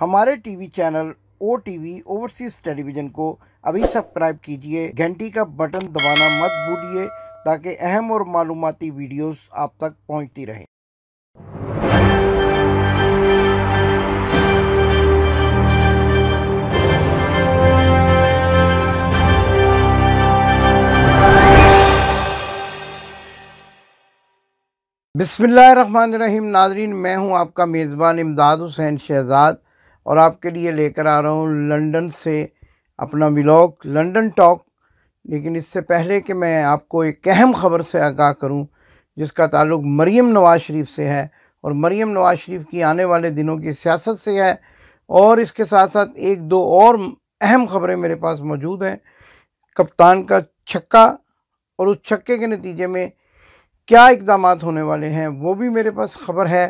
हमारे TV channel O TV overseas television को अभी सब्सक्राइब कीजिए घंटी का बटन दबाना मत भूलिए ताकि अहम और मालूमती वीडियोस आप तक पहुंचती रहे बिसमीम नाजरीन मैं हूं आपका मेज़बान इमदाद हुसैन शहजाद और आपके लिए लेकर आ रहा हूँ लंदन से अपना ब्लॉग लंदन टॉक लेकिन इससे पहले कि मैं आपको एक अहम ख़बर से आगाह करूँ जिसका ताल्लुक मरीम नवाज़ शरीफ से है और मरीम नवाज़ शरीफ की आने वाले दिनों की सियासत से है और इसके साथ साथ एक दो और अहम ख़बरें मेरे पास मौजूद हैं कप्तान का छक्का और उस छक्के के नतीजे में क्या इकदाम होने वाले हैं वो भी मेरे पास ख़बर है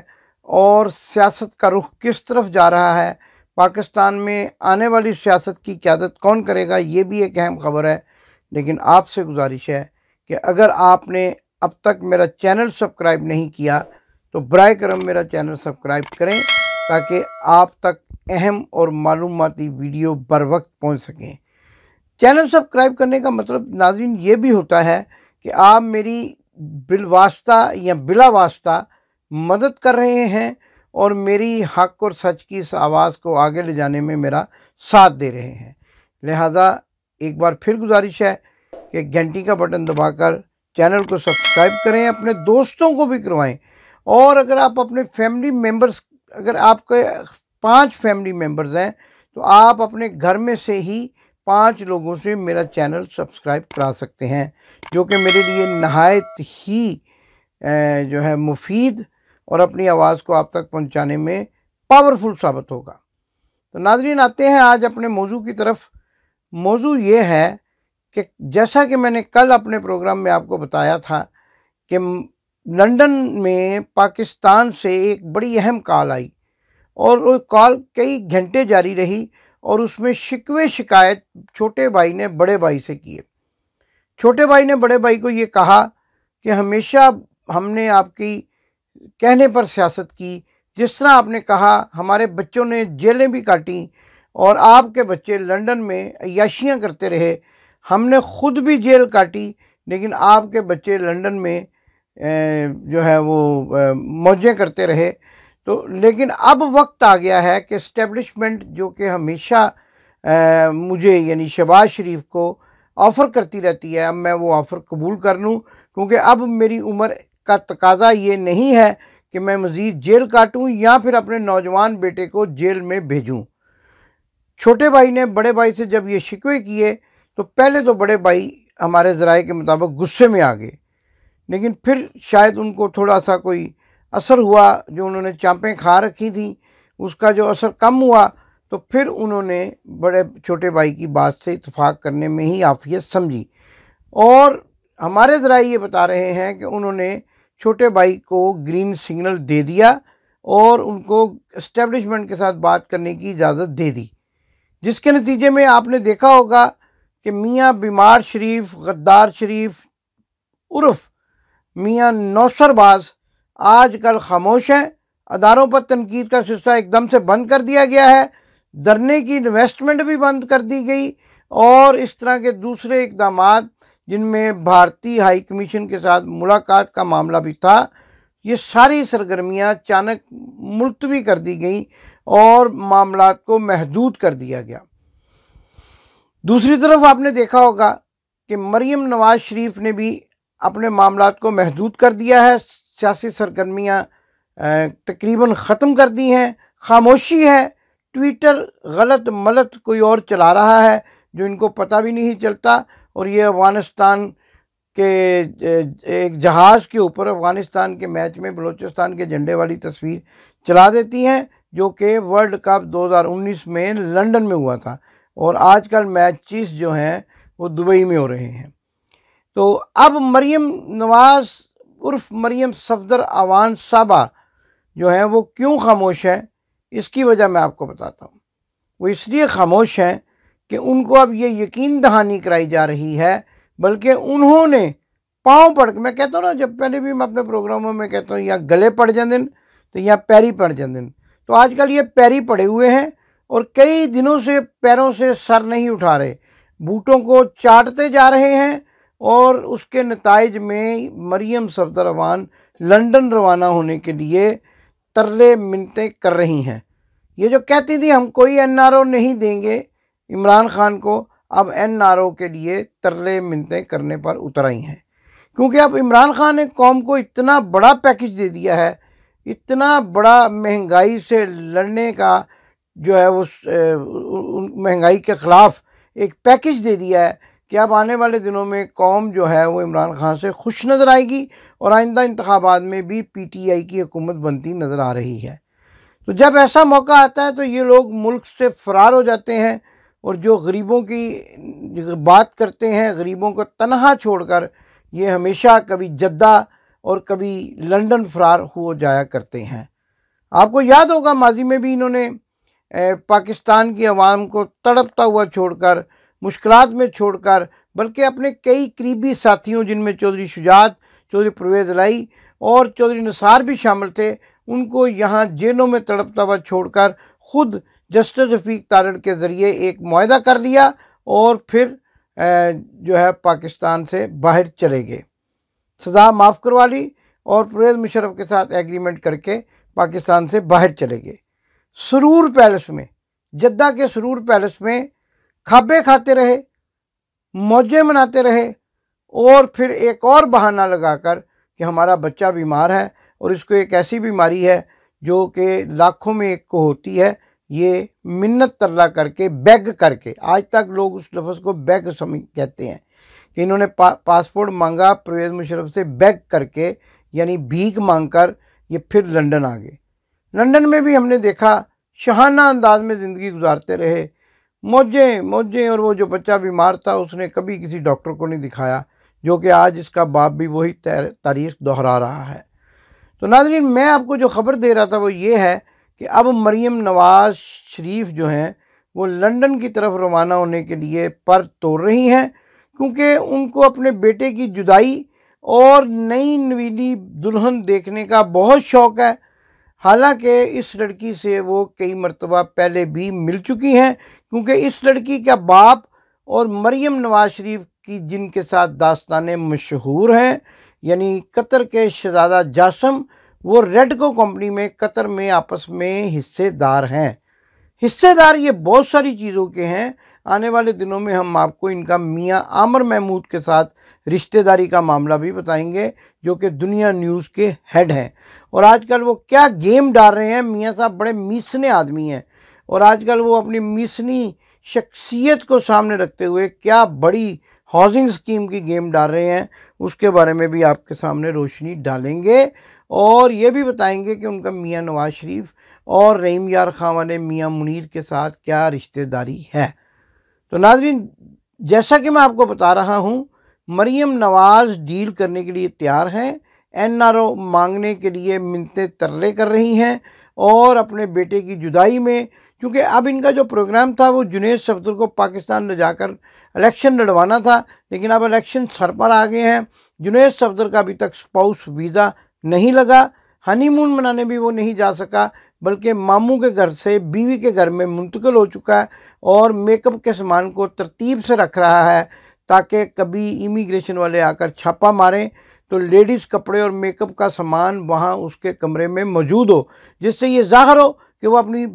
और सियासत का रुख किस तरफ जा रहा है पाकिस्तान में आने वाली सियासत की क्यादत कौन करेगा ये भी एक अहम खबर है लेकिन आपसे गुजारिश है कि अगर आपने अब तक मेरा चैनल सब्सक्राइब नहीं किया तो बर करम मेरा चैनल सब्सक्राइब करें ताकि आप तक अहम और मालूमती वीडियो बर वक्त पहुँच सकें चैनल सब्सक्राइब करने का मतलब नाजरन ये भी होता है कि आप मेरी बिलवास्ता या बिला वास्ता मदद कर रहे हैं और मेरी हक और सच की इस आवाज़ को आगे ले जाने में मेरा साथ दे रहे हैं लिहाजा एक बार फिर गुजारिश है कि घंटी का बटन दबाकर चैनल को सब्सक्राइब करें अपने दोस्तों को भी करवाएं और अगर आप अपने फैमिली मेम्बर्स अगर आपके पांच फैमिली मेंबर्स हैं तो आप अपने घर में से ही पांच लोगों से मेरा चैनल सब्सक्राइब करा सकते हैं जो कि मेरे लिए नहायत ही जो है मुफीद और अपनी आवाज़ को आप तक पहुंचाने में पावरफुल साबित होगा तो नाजरीन आते हैं आज अपने मौजू की तरफ मौजू ये है कि जैसा कि मैंने कल अपने प्रोग्राम में आपको बताया था कि लंदन में पाकिस्तान से एक बड़ी अहम कॉल आई और वो कॉल कई घंटे जारी रही और उसमें शिकवे शिकायत छोटे भाई ने बड़े भाई से किए छोटे भाई ने बड़े भाई को ये कहा कि हमेशा हमने आपकी कहने पर सियासत की जिस तरह आपने कहा हमारे बच्चों ने जेलें भी काटी और आपके बच्चे लंदन में अयाशियाँ करते रहे हमने ख़ुद भी जेल काटी लेकिन आपके बच्चे लंदन में जो है वो मौजें करते रहे तो लेकिन अब वक्त आ गया है कि इस्टेब्लिशमेंट जो कि हमेशा मुझे यानी शबाज शरीफ को ऑफ़र करती रहती है अब मैं वो ऑफ़र कबूल कर लूँ क्योंकि अब मेरी उम्र का तकाजा ये नहीं है कि मैं मज़ीद जेल काटूँ या फिर अपने नौजवान बेटे को जेल में भेजूँ छोटे भाई ने बड़े भाई से जब ये शिकवे किए तो पहले तो बड़े भाई हमारे ज़राए के मुताबिक गुस्से में आ गए लेकिन फिर शायद उनको थोड़ा सा कोई असर हुआ जो उन्होंने चांपें खा रखी थी उसका जो असर कम हुआ तो फिर उन्होंने बड़े छोटे भाई की बात से इतफाक़ करने में ही आफियत समझी और हमारे ज़रा ये बता रहे हैं कि उन्होंने छोटे भाई को ग्रीन सिग्नल दे दिया और उनको इस्टेब्लिशमेंट के साथ बात करने की इजाज़त दे दी जिसके नतीजे में आपने देखा होगा कि मियाँ बीमार शरीफ गद्दार शरीफ उर्फ मियाँ नौसरबाज आज कल खामोश हैं अदारों पर तनकीद का सिलसिला एकदम से बंद कर दिया गया है धरने की इन्वेस्टमेंट भी बंद कर दी गई और इस तरह के दूसरे इकदाम जिनमें भारतीय हाई कमीशन के साथ मुलाकात का मामला भी था ये सारी सरगर्मियां अचानक मुलतवी कर दी गईं और मामला को महदूद कर दिया गया दूसरी तरफ आपने देखा होगा कि मरीम नवाज शरीफ ने भी अपने मामला को महदूद कर दिया है सियासी सरगर्मियाँ तकरीबन ख़त्म कर दी हैं खामोशी है ट्विटर गलत मलत कोई और चला रहा है जो इनको पता भी नहीं चलता और ये अफ़गानिस्तान के एक जहाज़ के ऊपर अफ़गानिस्तान के मैच में बलूचिस्तान के झंडे वाली तस्वीर चला देती हैं जो कि वर्ल्ड कप 2019 में लंदन में हुआ था और आजकल मैचेस जो हैं वो दुबई में हो रहे हैं तो अब मरियम नवाज़ उर्फ मरियम सफदर अवान साबा जो हैं वो क्यों खामोश है इसकी वजह मैं आपको बताता हूँ वो इसलिए खामोश हैं कि उनको अब ये यकीन दहानी कराई जा रही है बल्कि उन्होंने पाँव पड़ मैं कहता हूँ ना जब पहले भी मैं अपने प्रोग्रामों में कहता हूँ या गले पड़ जाते तो या पैरी पड़ जाते तो आजकल ये पैरी पड़े हुए हैं और कई दिनों से पैरों से सर नहीं उठा रहे बूटों को चाटते जा रहे हैं और उसके नतज में मरियम सफदरवान लंदन रवाना होने के लिए तरले मिनतें कर रही हैं ये जो कहती थी हम कोई एनआरओ नहीं देंगे इमरान खान को अब एन आर ओ के लिए तरले मिनतें करने पर उतर आई हैं क्योंकि अब इमरान खान ने कौम को इतना बड़ा पैकेज दे दिया है इतना बड़ा महंगाई से लड़ने का जो है उस महंगाई के ख़िलाफ़ एक पैकेज दे दिया है कि अब आने वाले दिनों में कौम जो है वो इमरान खान से खुश नज़र आएगी और आइंदा इंतबात में भी पी टी आई की हुकूमत बनती नज़र आ रही है तो जब ऐसा मौका आता है तो ये लोग मुल्क से फ़रार हो जाते हैं और जो गरीबों की बात करते हैं गरीबों को तनहा छोड़कर ये हमेशा कभी जद्दा और कभी लंदन फरार हो जाया करते हैं आपको याद होगा माजी में भी इन्होंने पाकिस्तान की आवाम को तड़पता हुआ छोड़कर मुश्किल में छोड़कर बल्कि अपने कई करीबी साथियों जिनमें चौधरी शुजात चौधरी परवेज़ लाई और चौधरी निसार भी शामिल थे उनको यहाँ जेलों में तड़पता हुआ छोड़कर ख़ुद जस्टिस रफ़ीक तारड़ के ज़रिए एक माहा कर लिया और फिर जो है पाकिस्तान से बाहर चले गए सजा माफ़ करवा ली और परवेज़ मुशरफ के साथ एग्रीमेंट करके पाकिस्तान से बाहर चले गए सरूर पैलेस में जद्दा के सरूर पैलेस में खाबे खाते रहे मौजे मनाते रहे और फिर एक और बहाना लगाकर कि हमारा बच्चा बीमार है और इसको एक ऐसी बीमारी है जो कि लाखों में एक को होती है ये मिन्नत तर्रा करके बैग करके आज तक लोग उस लफ्ज़ को बैग समझ कहते हैं कि इन्होंने पा, पासपोर्ट मांगा परवेज़ मुशरफ से बैग करके यानी भीख मांग कर ये फिर लंदन आ गए लंदन में भी हमने देखा शहाना अंदाज में ज़िंदगी गुजारते रहे मौजें मौजें और वो जो बच्चा बीमार था उसने कभी किसी डॉक्टर को नहीं दिखाया जो कि आज इसका बाप भी वही तारीख दोहरा रहा है तो नाजरीन मैं आपको जो ख़बर दे रहा था वो ये है कि अब मरीम नवाज शरीफ जो हैं वो लंदन की तरफ रवाना होने के लिए पर तोड़ रही हैं क्योंकि उनको अपने बेटे की जुदाई और नई नवीली दुल्हन देखने का बहुत शौक़ है हालांकि इस लड़की से वो कई मरतबा पहले भी मिल चुकी हैं क्योंकि इस लड़की का बाप और मरीम नवाज शरीफ की जिनके साथ दास्तान मशहूर हैं यानी कतर के शहजादा जासम वो रेडको कंपनी में कतर में आपस में हिस्सेदार हैं हिस्सेदार ये बहुत सारी चीज़ों के हैं आने वाले दिनों में हम आपको इनका मियाँ आमर महमूद के साथ रिश्तेदारी का मामला भी बताएंगे जो कि दुनिया न्यूज़ के हेड हैं और आजकल वो क्या गेम डाल रहे हैं मियाँ साहब बड़े मीसने आदमी हैं और आजकल वो अपनी मिसनी शख्सियत को सामने रखते हुए क्या बड़ी हाउसिंग स्कीम की गेम डाल रहे हैं उसके बारे में भी आपके सामने रोशनी डालेंगे और ये भी बताएंगे कि उनका मियाँ नवाज शरीफ और रहीम यार खां वाले मियाँ मुनीर के साथ क्या रिश्तेदारी है तो नाजरीन जैसा कि मैं आपको बता रहा हूँ मरीम नवाज डील करने के लिए तैयार हैं एन आर ओ मांगने के लिए मिनते तर्रे कर रही हैं और अपने बेटे की जुदाई में क्योंकि अब इनका जो प्रोग्राम था वो जुनेद सफदर को पाकिस्तान ले जाकर इलेक्शन लड़वाना था लेकिन अब इलेक्शन सर पर आ गए हैं जुनेद सफदर का अभी तक स्पाउस वीज़ा नहीं लगा हनीमून मनाने भी वो नहीं जा सका बल्कि मामू के घर से बीवी के घर में मुंतकिल हो चुका है और मेकअप के सामान को तरतीब से रख रहा है ताकि कभी इमिग्रेशन वाले आकर छापा मारें तो लेडीज़ कपड़े और मेकअप का सामान वहाँ उसके कमरे में मौजूद हो जिससे ये ज़ाहिर हो कि वो अपनी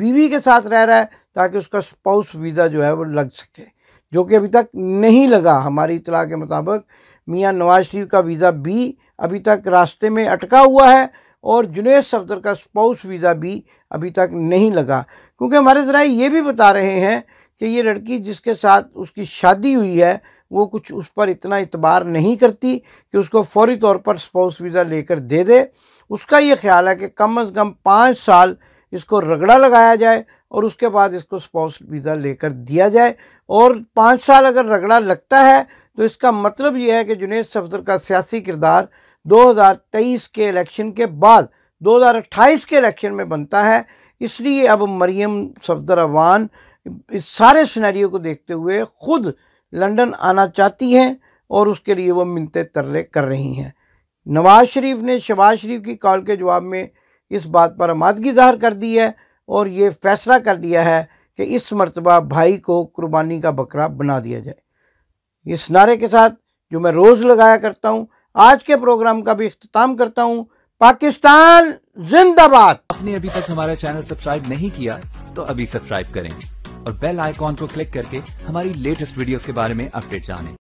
बीवी के साथ रह रहा है ताकि उसका स्पाउस वीज़ा जो है वो लग सके जो कि अभी तक नहीं लगा हमारी इतला के मुताबिक मियाँ नवाज शरीफ का वीज़ा बी अभी तक रास्ते में अटका हुआ है और जुनेद सफदर का स्पाउस वीज़ा भी अभी तक नहीं लगा क्योंकि हमारे ज़रा ये भी बता रहे हैं कि ये लड़की जिसके साथ उसकी शादी हुई है वो कुछ उस पर इतना इतबार नहीं करती कि उसको फौरी तौर पर स्पाउस वीज़ा लेकर दे दे उसका ये ख्याल है कि कम अज़ कम पाँच साल इसको रगड़ा लगाया जाए और उसके बाद इसको स्पाउस वीज़ा लेकर दिया जाए और पाँच साल अगर रगड़ा लगता है तो इसका मतलब यह है कि जुनेद सफदर का सियासी किरदार 2023 के इलेक्शन के बाद 2028 के इलेक्शन में बनता है इसलिए अब मरियम सफदर अवान इस सारे सिनेरियो को देखते हुए ख़ुद लंदन आना चाहती हैं और उसके लिए वो मिनते तर्रे कर रही हैं नवाज शरीफ ने शबाज शरीफ की कॉल के जवाब में इस बात पर आमादगी जाहिर कर दी है और ये फैसला कर लिया है कि इस मरतबा भाई को कुर्बानी का बकरा बना दिया जाए इस नारे के साथ जो मैं रोज़ लगाया करता हूँ आज के प्रोग्राम का भी अख्ताम करता हूँ पाकिस्तान जिंदाबाद आपने अभी तक हमारा चैनल सब्सक्राइब नहीं किया तो अभी सब्सक्राइब करेंगे और बेल आइकॉन को क्लिक करके हमारी लेटेस्ट वीडियोस के बारे में अपडेट जानें।